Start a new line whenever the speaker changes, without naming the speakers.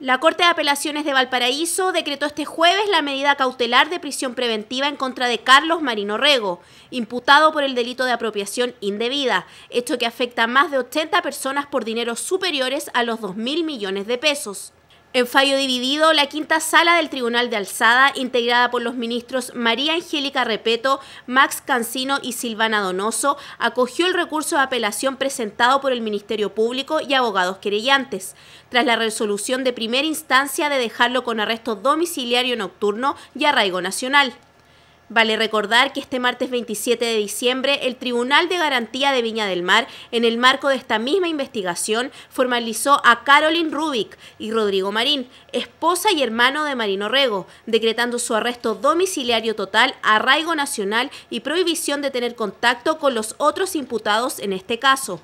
La Corte de Apelaciones de Valparaíso decretó este jueves la medida cautelar de prisión preventiva en contra de Carlos Marino Rego, imputado por el delito de apropiación indebida, hecho que afecta a más de 80 personas por dineros superiores a los 2.000 millones de pesos. En eh, fallo dividido, la quinta sala del Tribunal de Alzada, integrada por los ministros María Angélica Repeto, Max Cancino y Silvana Donoso, acogió el recurso de apelación presentado por el Ministerio Público y abogados querellantes, tras la resolución de primera instancia de dejarlo con arresto domiciliario nocturno y arraigo nacional. Vale recordar que este martes 27 de diciembre el Tribunal de Garantía de Viña del Mar, en el marco de esta misma investigación, formalizó a Caroline Rubik y Rodrigo Marín, esposa y hermano de Marino Rego, decretando su arresto domiciliario total, arraigo nacional y prohibición de tener contacto con los otros imputados en este caso.